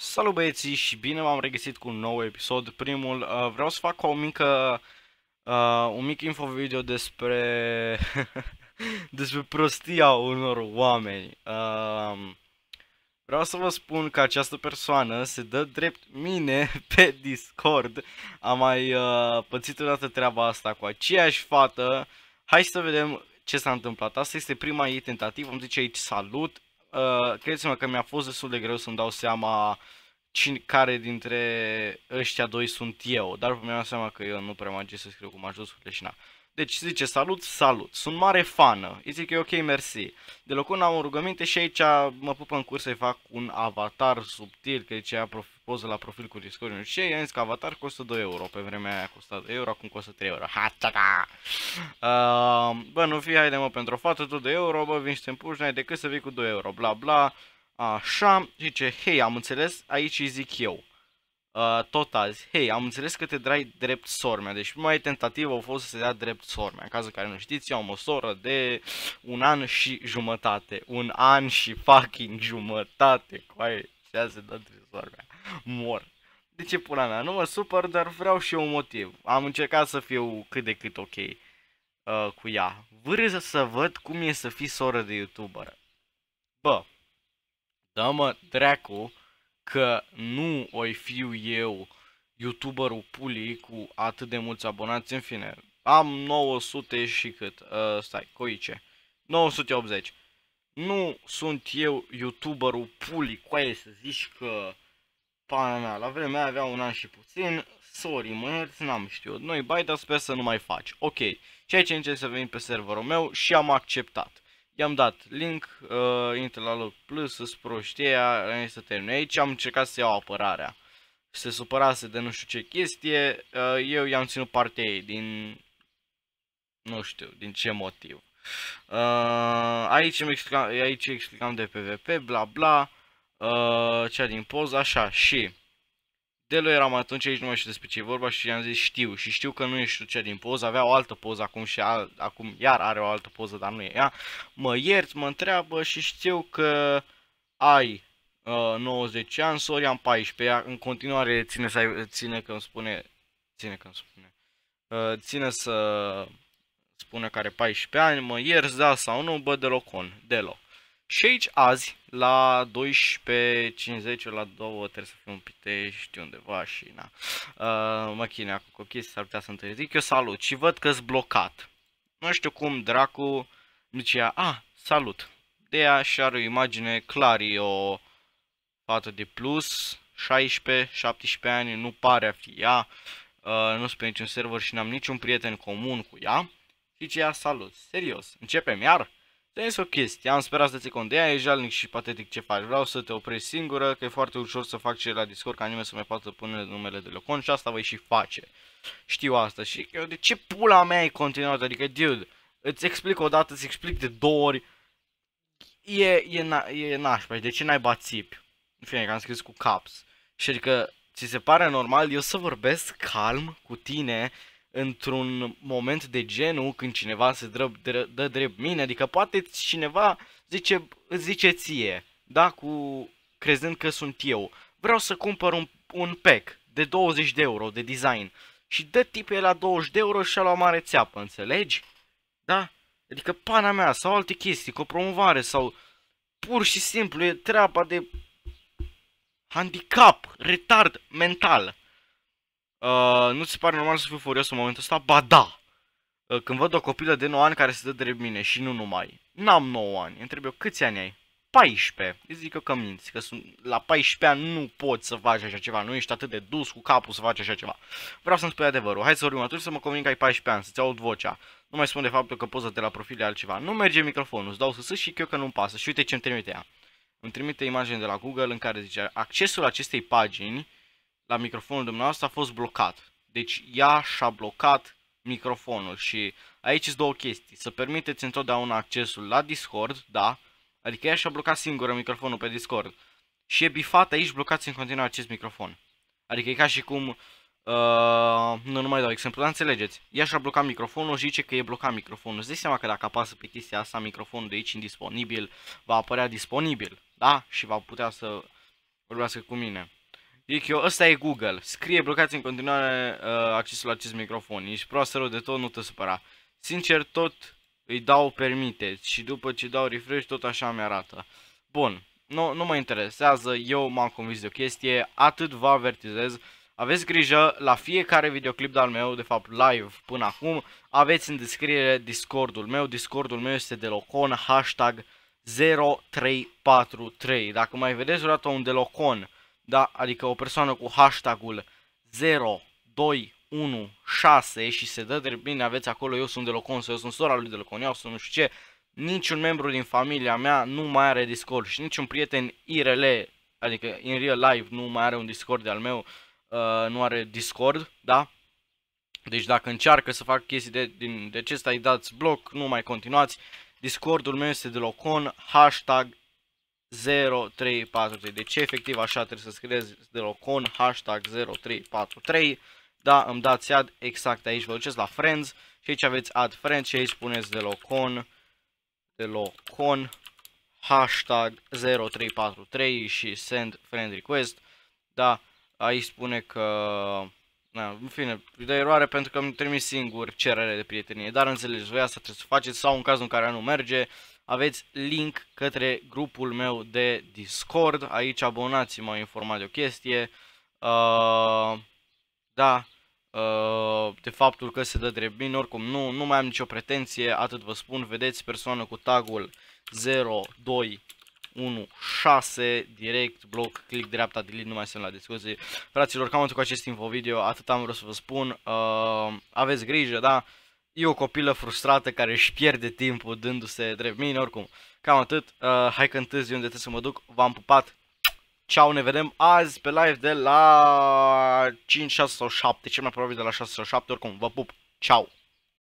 Salut băieții și bine v-am regăsit cu un nou episod. Primul, uh, vreau să fac o mică, uh, un mic info video despre, despre prostia unor oameni. Uh, vreau să vă spun că această persoană se dă drept mine pe Discord. Am mai uh, pățit odată treaba asta cu aceeași fată. Hai să vedem ce s-a întâmplat. Asta este prima ei tentativă, îmi zice aici salut, uh, credeți-mă că mi-a fost destul de greu să-mi dau seama cine, care dintre ăștia doi sunt eu, dar mi-am seama că eu nu prea mai să scriu cu majuscule și na. Deci zice salut, salut, sunt mare fană, îi zic eu ok, mersi. De loc am o rugăminte și aici mă pupă în curs să-i fac un avatar subtil, că aici aia poză la profil cu Discord și i-am zis că avatar costă 2 euro, pe vremea aia costa 2 euro, acum costă 3 euro. Ha, ta, ta. Uh, bă, nu fi, haide mă, pentru o fată, tu 2 euro, bă, vin și te împuși, n-ai decât să vii cu 2 euro, bla bla. Așa, zice, hei, am înțeles, aici îi zic eu. Uh, tot azi, hei, am înțeles că te dai drept sormea, deci prima tentativă a fost să se dea drept sormea, în cazul care nu știți, eu am o soră de un an și jumătate, un an și fucking jumătate, cu aia se dă drept sormea, mor. De ce pula mea? Nu mă supăr, dar vreau și eu un motiv. Am încercat să fiu cât de cât ok uh, cu ea. Vreau să văd cum e să fii soră de youtuber. Bă, dă-mă dracu că nu oi fiu eu youtuberul puli cu atât de mulți abonați, în fine, am 900 și cât, uh, stai, coice, 980. Nu sunt eu youtuberul cu aia să zici că pana mea, la vremea avea un an și puțin, sorry, mă n-am știut, noi bai, dar sper să nu mai faci, ok. Ceea ce încerc să venim pe serverul meu și am acceptat. I-am dat link, uh, intră la loc plus, să proștia, să termine aici, am încercat să iau apărarea. Se supărase de nu știu ce chestie, uh, eu i-am ținut partea ei din... Nu știu, din ce motiv. Uh, aici, îmi explicam, aici explicam de PvP, bla bla, uh, cea din poză, așa, și... Delo eram atunci aici, nu mai știu despre ce e vorba și i-am zis știu și știu că nu ești tu cea din poză, avea o altă poză acum și al, acum iar are o altă poză, dar nu e ea. Mă iert, mă întreabă și știu că ai uh, 90 ani, sori am 14, ea în continuare ține să ține că îmi spune, ține că îmi spune, uh, ține să spune că are 14 ani, mă ierți, da sau nu, bă, deloc on, deloc. Și aici azi, la 12.50, la 2, trebuie să fiu în Pitești undeva și na. Uh, mă chinea cu cochii, s-ar putea să întârzi. Eu salut și văd că-s blocat. Nu știu cum, dracu, zicea, deci a, ah, salut. De ea și are o imagine o fată de plus, 16, 17 ani, nu pare a fi ea. Uh, nu sunt pe niciun server și n-am niciun prieten comun cu ea. Și ce ea, salut, serios, începem iar? Te o chestie, am sperat să ți cont de ea, e jalnic și patetic ce faci. Vreau să te oprești singură, că e foarte ușor să fac ce la Discord ca nimeni să mai poată pune numele de locon și asta voi și face. Știu asta și eu de ce pula mea e continuat, adică dude, îți explic o dată, îți explic de două ori. E, e, na e nașpa de ce n-ai bațipi? În fine, că am scris cu caps. Și adică, ți se pare normal eu să vorbesc calm cu tine într-un moment de genul când cineva se dă, dă drept mine, adică poate cineva zice, zice ție, da, cu, crezând că sunt eu, vreau să cumpăr un, un pack de 20 de euro de design și dă tipul la 20 de euro și a luat mare țeapă, înțelegi? Da? Adică pana mea sau alte chestii, cu o promovare sau pur și simplu e treaba de handicap, retard mental. Uh, nu ți pare normal să fiu furios în momentul ăsta? Ba da! Uh, când văd o copilă de 9 ani care se dă drept mine și nu numai. N-am 9 ani. Întreb eu, câți ani ai? 14. Îți zic eu că minți, că sunt, la 14 ani nu poți să faci așa ceva, nu ești atât de dus cu capul să faci așa ceva. Vreau să-mi spui adevărul, hai să vorbim atunci să mă convinc că ai 14 ani, să-ți aud vocea. Nu mai spun de faptul că poza de la profil e altceva. Nu merge microfonul, îți dau să și eu că nu-mi pasă și uite ce-mi trimite ea. Îmi trimite imagine de la Google în care zice accesul acestei pagini la microfonul dumneavoastră a fost blocat. Deci ea și-a blocat microfonul și aici sunt două chestii. Să permiteți întotdeauna accesul la Discord, da, adică ea și-a blocat singură microfonul pe Discord și e bifat aici, blocați în continuare acest microfon. Adică e ca și cum, uh, nu, nu mai dau exemplu, dar înțelegeți, ea și-a blocat microfonul și zice că e blocat microfonul. Îți dai seama că dacă apasă pe chestia asta, microfonul de aici indisponibil va apărea disponibil, da, și va putea să vorbească cu mine eu ăsta e Google. Scrie, blocați în continuare uh, accesul la acest microfon. Ești proastă rău de tot, nu te supăra. Sincer, tot îi dau permite și după ce dau refresh, tot așa mi-arată. Bun, nu, nu mă interesează, eu m-am convins de o chestie, atât vă avertizez. Aveți grijă, la fiecare videoclip de-al meu, de fapt live până acum, aveți în descriere Discordul meu. Discordul meu este de locon, hashtag 0343. Dacă mai vedeți vreodată un delocon da? adică o persoană cu hashtagul 0216 și se dă de bine, aveți acolo, eu sunt de Locon, eu sunt sora lui de Locon, eu sunt nu știu ce, niciun membru din familia mea nu mai are Discord și niciun prieten IRL, adică in real life, nu mai are un Discord de al meu, uh, nu are Discord, da? Deci dacă încearcă să fac chestii de, din, de acesta, îi dați bloc, nu mai continuați. Discordul meu este de Locon, hashtag 0343. Deci efectiv așa trebuie să scrieți de loc con hashtag 0343. Da, îmi dați ad exact aici, vă duceți la friends și aici aveți ad friends și aici puneți de loc con de loc con hashtag 0343 și send friend request. Da, aici spune că Na, în fine, de eroare pentru că îmi trimis singur cerere de prietenie, dar înțelegeți, voi asta trebuie să faceți sau în cazul în care nu merge, aveți link către grupul meu de Discord, aici abonați m-au informat de o chestie, uh, da, uh, de faptul că se dă drept bine, oricum nu, nu mai am nicio pretenție, atât vă spun, vedeți persoană cu tagul 02 1, 6, direct, bloc, click dreapta, delete, nu mai sunt la discuții. Fraților, cam atât cu acest info video, atât am vrut să vă spun, uh, aveți grijă, da? e o copilă frustrată care își pierde timpul dându-se drept mine, oricum. Cam atât, uh, hai că întâzi unde trebuie să mă duc, v-am pupat. Ceau, ne vedem azi pe live de la 5, 6 sau 7, cel mai probabil de la 6 sau 7, oricum, vă pup, ceau.